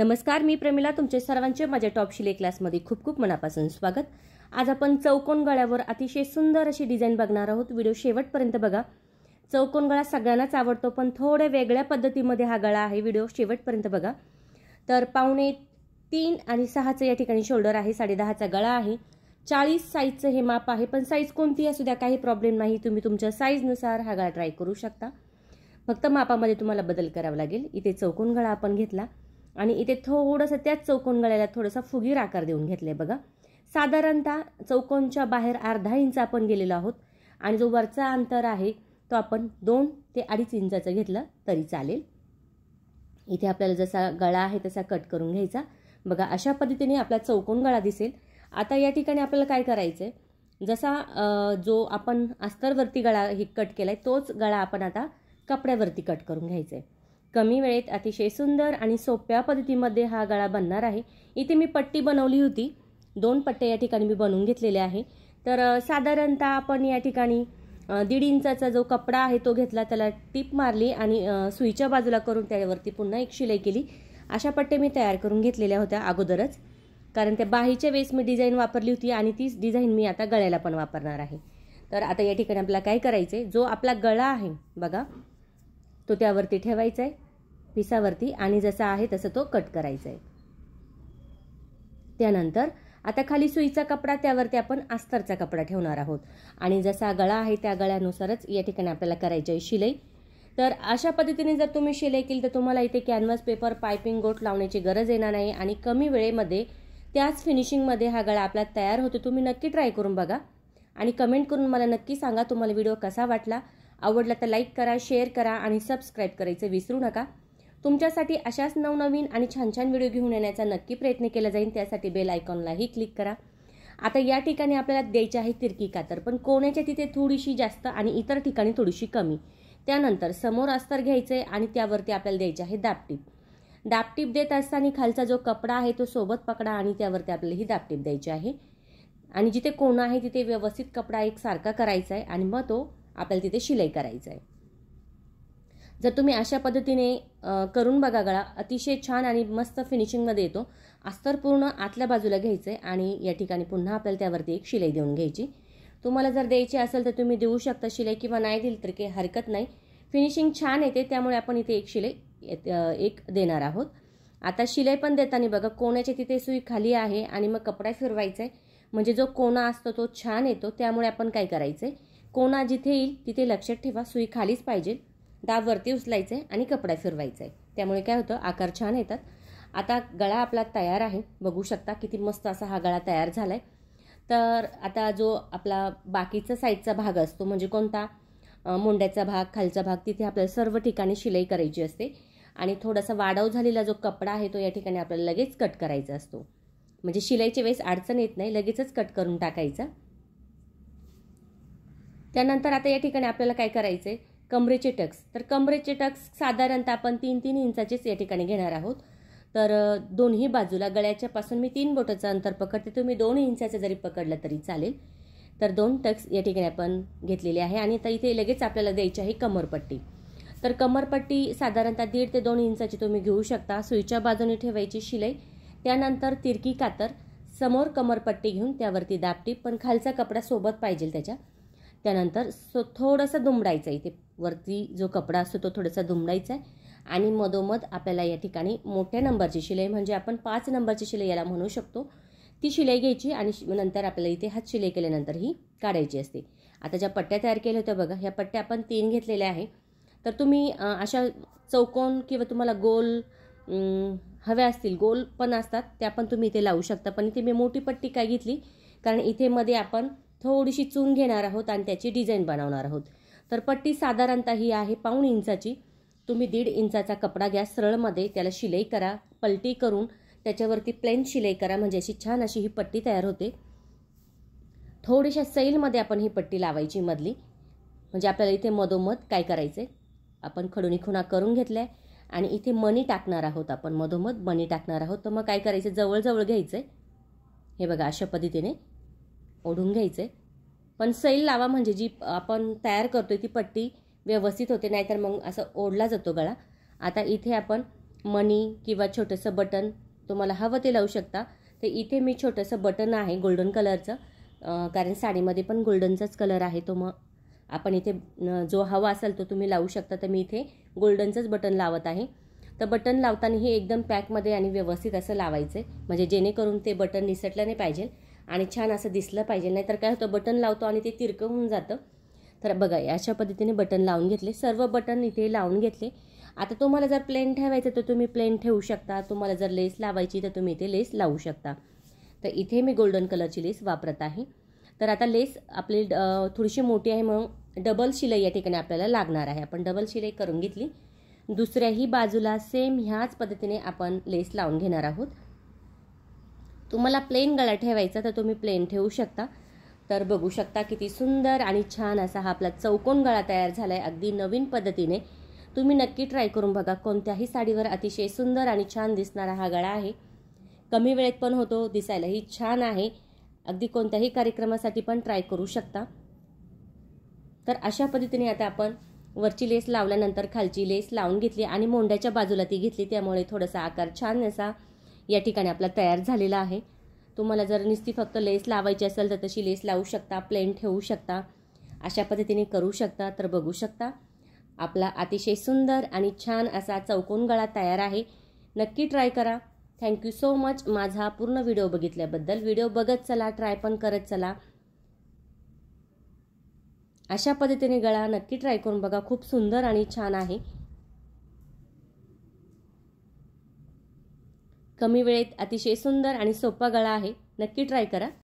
नमस्कार मी प्रमिला तुमचे सर्वांचे माझ्या टॉप शिले क्लासमध्ये खूप खूप मनापासून स्वागत आज आपण चौकोन गळ्यावर अतिशय सुंदर अशी डिझाईन बघणार आहोत व्हिडिओ शेवटपर्यंत बघा चौकोन गळा सगळ्यांनाच आवडतो पण थोड्या वेगळ्या पद्धतीमध्ये हा गळा आहे व्हिडिओ शेवटपर्यंत बघा तर पावणे तीन आणि सहाचं या ठिकाणी शोल्डर आहे साडेदहाचा गळा आहे चाळीस साईजचं हे माप आहे पण साईज कोणती असू द्या काही प्रॉब्लेम नाही तुम्ही तुमच्या साईजनुसार हा गळा ट्राय करू शकता फक्त मापामध्ये तुम्हाला बदल करावा लागेल इथे चौकोन गळा आपण घेतला आणि इथे थोडंसं त्याच चौकोन गळ्याला थोडंसं फुगीर आकार देऊन घेतला आहे बघा साधारणतः चौकोनच्या बाहेर अर्धा इंच आपण गेलेलो आहोत आणि जो वरचा अंतर आहे तो आपण दोन ते अडीच इंचाचं घेतलं तरी चालेल इथे आपल्याला जसा गळा आहे तसा कट करून घ्यायचा बघा अशा पद्धतीने आपला चौकोन गळा दिसेल आता या ठिकाणी आपल्याला काय करायचं आहे जसा जो आपण अस्तरवरती गळा हे कट केला आहे तोच गळा आपण आता कपड्यावरती कट करून घ्यायचा आहे कमी वेळेत अतिशय सुंदर आणि सोप्या पद्धतीमध्ये हा गळा बनणार आहे इथे मी पट्टी बनवली होती दोन पट्टे या ठिकाणी मी बनवून घेतलेले आहे तर साधारणतः आपण या ठिकाणी दीड इंचाचा जो कपडा आहे तो घेतला त्याला टिप मारली आणि सुईच्या बाजूला करून त्यावरती पुन्हा एक शिलाई केली अशा पट्टे मी तयार करून घेतलेल्या होत्या अगोदरच कारण त्या बाहीच्या वेळेस मी डिझाईन वापरली होती आणि तीच डिझाईन मी आता गळ्याला पण वापरणार आहे तर आता या ठिकाणी आपल्याला काय करायचं जो आपला गळा आहे बघा तो त्यावरती ठेवायचा आहे पिसावरती आणि जसा आहे तसं तो कट करायचा आहे त्यानंतर आता खाली सुईचा कपडा त्यावरती आपण अस्तरचा कपडा ठेवणार आहोत आणि जसा गळा आहे त्या गळ्यानुसारच या ठिकाणी आपल्याला करायची आहे शिलाई तर अशा पद्धतीने जर तुम्ही शिलाई केली तर तुम्हाला इथे कॅनव्हास पेपर पायपिंग गोट लावण्याची गरज येणार नाही आणि कमी वेळेमध्ये त्याच फिनिशिंगमध्ये हा गळा आपला तयार होतो तुम्ही नक्की ट्राय करून बघा आणि कमेंट करून मला नक्की सांगा तुम्हाला व्हिडिओ कसा वाटला आवडला तर लाईक करा शेअर करा आणि सबस्क्राईब करायचं विसरू नका तुमच्यासाठी अशाच नवनवीन आणि छान छान व्हिडिओ घेऊन येण्याचा नक्की प्रयत्न केला जाईल त्यासाठी बेल आयकॉनलाही क्लिक करा आता या ठिकाणी आपल्याला द्यायची आहे तिरकी कातर पण कोण्याच्या तिथे थोडीशी जास्त आणि इतर ठिकाणी थोडीशी कमी त्यानंतर समोर अस्तर घ्यायचं आहे आणि त्यावरती आपल्याला द्यायचे आहे दापटीप दापटीप देत असताना खालचा जो कपडा आहे तो सोबत पकडा आणि त्यावरती आपल्याला ही दापटीप द्यायची आहे आणि जिथे कोणं आहे तिथे व्यवस्थित कपडा एकसारखा करायचा आहे आणि मग तो आपल्याला तिथे शिलाई करायचं आहे जर तुम्ही अशा पद्धतीने करून बघा गळा अतिशय छान आणि मस्त फिनिशिंगमध्ये येतो अस्तर पूर्ण आतल्या बाजूला घ्यायचं आहे आणि या ठिकाणी पुन्हा आपल्याला त्यावरती एक शिलाई देऊन घ्यायची तुम्हाला जर द्यायची असेल तर तुम्ही देऊ शकता शिलाई किंवा नाही दिली तर काही हरकत नाही फिनिशिंग छान येते त्यामुळे आपण इथे एक शिलाई एक देणार आहोत आता शिलाई पण देताना बघा कोण्याच्या तिथे सुई खाली आहे आणि मग कपडा फिरवायचा आहे म्हणजे जो कोणा असतो तो छान येतो त्यामुळे आपण काय करायचं आहे कोणा जिथे येईल तिथे लक्षात ठेवा सुई खालीच पाहिजे दाब वरती उचलायचं आहे आणि कपडा फिरवायचा आहे त्यामुळे काय होतं आकार छान येतात आता गळा आपला तयार आहे बघू शकता किती मस्त असा हा गळा तयार झाला आहे तर आता जो आपला बाकीचा साईडचा भाग असतो म्हणजे कोणता मुंड्याचा भाग खालचा भाग तिथे आपल्याला सर्व ठिकाणी शिलाई करायची असते आणि थोडासा वाढव झालेला जो कपडा आहे तो या ठिकाणी आपल्याला लगेच कट करायचा असतो म्हणजे शिलाईच्या वेळेस अडचण येत नाही लगेचच कट करून टाकायचा त्यानंतर आता या ठिकाणी आपल्याला काय करायचं आहे कमरेचे टक्स तर कमरेचे टक्स साधारणतः आपण तीन तीन इंचाचेच या ठिकाणी घेणार आहोत तर दोन्ही बाजूला गळ्याच्यापासून मी तीन बोटाचं अंतर पकडते तुम्ही दोन इंचाचं जरी पकडलं तरी चालेल तर दोन टक्स या ठिकाणी आपण घेतलेले आहे आणि आता इथे लगेच आपल्याला द्यायची आहे कमरपट्टी तर कमरपट्टी साधारणतः दीड ते दोन इंचाची तुम्ही घेऊ शकता सुईच्या बाजूने ठेवायची शिलाई त्यानंतर तिरकी कातर समोर कमरपट्टी घेऊन त्यावरती दापटी पण खालचा कपडा सोबत पाहिजे त्याच्या त्यानंतर सो थोडासा आहे इथे वरती जो कपडा असतो तो थोडासा दुमडायचा आहे आणि मधोमध आपल्याला या ठिकाणी मोठ्या नंबरची शिलाई म्हणजे आपण पाच नंबरची शिलाई याला म्हणू शकतो ती शिलाई घ्यायची आणि नंतर आपल्याला इथे हात शिलाई केल्यानंतर ही काढायची असते आता ज्या पट्ट्या तयार केल्या होत्या बघा ह्या पट्ट्या आपण तीन घेतलेल्या आहे तर तुम्ही अशा चौकोन किंवा तुम्हाला गोल हव्या असतील गोल पण असतात त्या पण तुम्ही इथे लावू शकता पण इथे मी मोठी पट्टी काय घेतली कारण इथे मध्ये आपण थोडीशी चून घेणार आहोत आणि त्याची डिझाईन बनवणार आहोत तर पट्टी साधारणतः ही आहे पाऊण इंचाची तुम्ही दीड इंचाचा कपडा घ्या सरळमध्ये त्याला शिलाई करा पलटी करून त्याच्यावरती प्लेन शिलाई करा म्हणजे अशी छान अशी ही पट्टी तयार होते थोडीशा सैलमध्ये आपण ही पट्टी लावायची मधली म्हणजे आपल्याला इथे मधोमध काय करायचं आपण खडुनी खुणा करून घेतल्या आणि इथे मणी टाकणार आहोत आपण मधोमध मणी टाकणार आहोत तर मग काय करायचं जवळजवळ घ्यायचं आहे हे बघा अशा पद्धतीने ओढून घ्यायचं आहे पण सैल लावा म्हणजे जी आपण तयार करतो ती पट्टी व्यवस्थित होते नाहीतर मग असं ओढला जातो गळा आता इथे आपण मनी किंवा छोटंसं बटन तुम्हाला हवं ते लावू शकता तर इथे मी छोटंसं बटन आहे गोल्डन कलरचं कारण साडीमध्ये पण गोल्डनचाच कलर आहे तो मग आपण इथे जो हवा असेल तो तुम्ही लावू शकता तर मी इथे गोल्डनचंच बटन लावत आहे तर बटन लावताना हे एकदम पॅकमध्ये आणि व्यवस्थित असं लावायचं आहे म्हणजे जेणेकरून ते बटन निसटलं नाही पाहिजे आणि छान असं दिसलं पाहिजे नाहीतर काय होतं बटन लावतो आणि ते तिरकं होऊन जातं तर बघा अशा पद्धतीने बटन लावून घेतले सर्व बटन इथे लावून घेतले आता तुम्हाला जर प्लेन ठेवायचं तर तुम्ही प्लेन ठेवू शकता तुम्हाला जर लेस लावायची तर तुम्ही इथे लेस लावू शकता तर इथे मी गोल्डन कलरची लेस वापरत आहे तर आता लेस आपली थोडीशी मोठी आहे म्हणून डबल शिलाई या ठिकाणी आपल्याला लागणार आहे आपण डबल शिलाई करून घेतली दुसऱ्याही बाजूला सेम ह्याच पद्धतीने आपण लेस लावून घेणार आहोत तुम्हाला प्लेन गळा ठेवायचा तर तुम्ही प्लेन ठेवू शकता तर बघू शकता किती सुंदर आणि छान असा हा आपला चौकोन गळा तयार झाला आहे अगदी नवीन पद्धतीने तुम्ही नक्की ट्राय करून बघा कोणत्याही साडीवर अतिशय सुंदर आणि छान दिसणारा हा गळा आहे कमी वेळेत पण होतो दिसायलाही छान आहे अगदी कोणत्याही कार्यक्रमासाठी पण ट्राय करू शकता तर अशा पद्धतीने आता आपण वरची लेस लावल्यानंतर खालची लेस लावून घेतली आणि मोंड्याच्या बाजूला ती घेतली त्यामुळे थोडासा आकार छान असा या ठिकाणी आपला तयार झालेला आहे तुम्हाला जर नुसती फक्त लेस लावायची असेल तर तशी लेस लावू शकता प्लेन ठेवू शकता अशा पद्धतीने करू शकता तर बघू शकता आपला अतिशय सुंदर आणि छान असा चौकोन गळा तयार आहे नक्की ट्राय करा थँक्यू सो मच माझा पूर्ण व्हिडिओ बघितल्याबद्दल व्हिडिओ बघत चला ट्राय पण करत चला अशा पद्धतीने गळा नक्की ट्राय करून बघा खूप सुंदर आणि छान आहे कमी वेळेत अतिशय सुंदर आणि सोपा गळा आहे नक्की ट्राय करा